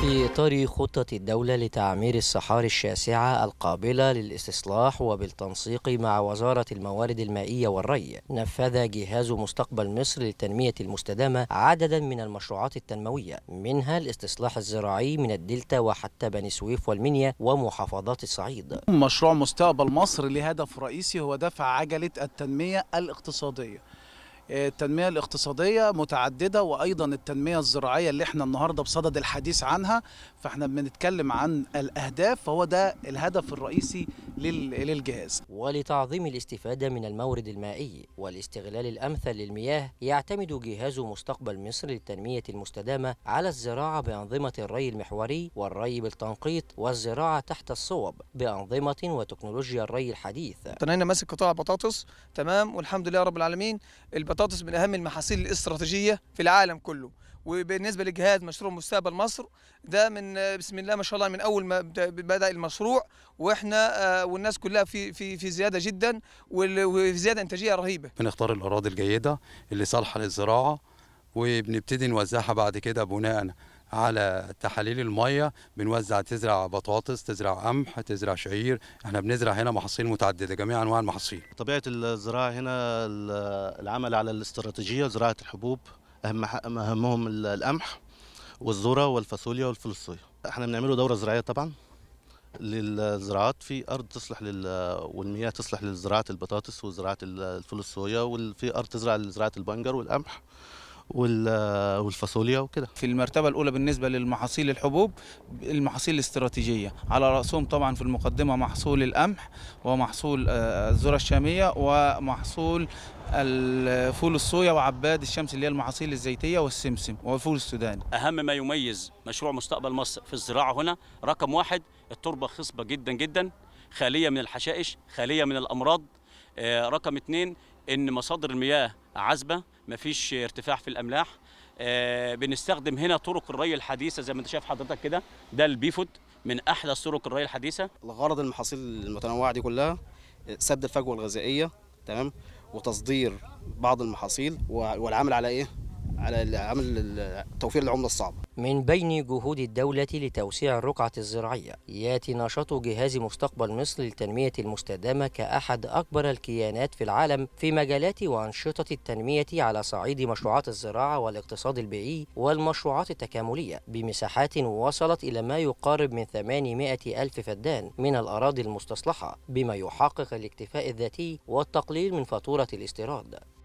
في إطار خطة الدولة لتعمير الصحاري الشاسعة القابلة للاستصلاح وبالتنسيق مع وزارة الموارد المائية والري نفذ جهاز مستقبل مصر للتنمية المستدامة عددا من المشروعات التنموية منها الاستصلاح الزراعي من الدلتا وحتى بني سويف والمنيا ومحافظات الصعيد مشروع مستقبل مصر لهدف رئيسي هو دفع عجلة التنمية الاقتصادية التنمية الاقتصادية متعددة وأيضا التنمية الزراعية اللي احنا النهاردة بصدد الحديث عنها فاحنا بنتكلم عن الأهداف فهو ده الهدف الرئيسي للجهاز ولتعظيم الاستفادة من المورد المائي والاستغلال الأمثل للمياه يعتمد جهاز مستقبل مصر للتنمية المستدامة على الزراعة بأنظمة الري المحوري والري بالتنقيط والزراعة تحت الصوب بأنظمة وتكنولوجيا الري الحديث أنا ماسك قطاع البطاطس تمام والحمد لله رب العالمين البطاطس من أهم المحاصيل الاستراتيجية في العالم كله وبالنسبه لجهاز مشروع مستقبل مصر ده من بسم الله ما شاء الله من اول ما بدا المشروع واحنا آه، والناس كلها في في في زياده جدا وفي زياده انتاجيه رهيبه بنختار الاراضي الجيده اللي صالحه للزراعه وبنبتدي نوزعها بعد كده بناء على تحاليل الميه بنوزع تزرع بطاطس تزرع قمح تزرع شعير احنا بنزرع هنا محاصيل متعدده جميع انواع المحاصيل طبيعه الزراعه هنا العمل على الاستراتيجيه زراعه الحبوب اهم اهمهم القمح والذره والفاصوليا والفلوصيه احنا بنعمله دوره زراعيه طبعا للزراعات في ارض تصلح لل والمياه تصلح لزراعه البطاطس وزراعه الفول الصويا وفي ارض تزرع لزراعه البنجر والقمح آه، والفاصوليا وكده في المرتبه الاولى بالنسبه للمحاصيل الحبوب المحاصيل الاستراتيجيه على راسهم طبعا في المقدمه محصول القمح ومحصول آه، الذره الشاميه ومحصول الفول الصويا وعباد الشمس اللي هي المحاصيل الزيتيه والسمسم والفول السوداني اهم ما يميز مشروع مستقبل مصر في الزراعه هنا رقم واحد التربه خصبه جدا جدا خاليه من الحشائش خاليه من الامراض آه، رقم اثنين ان مصادر المياه عذبه مفيش ارتفاع في الاملاح آه، بنستخدم هنا طرق الري الحديثه زي ما انت شايف حضرتك كده ده البيفود من احدث طرق الري الحديثه الغرض المحاصيل المتنوعه دي كلها سد الفجوه الغذائيه تمام وتصدير بعض المحاصيل والعمل على ايه على عمل توفير العمله الصعبه. من بين جهود الدوله لتوسيع الرقعه الزراعيه ياتي نشاط جهاز مستقبل مصر للتنميه المستدامه كاحد اكبر الكيانات في العالم في مجالات وانشطه التنميه على صعيد مشروعات الزراعه والاقتصاد البيئي والمشروعات التكامليه بمساحات وصلت الى ما يقارب من 800 الف فدان من الاراضي المستصلحه بما يحقق الاكتفاء الذاتي والتقليل من فاتوره الاستيراد.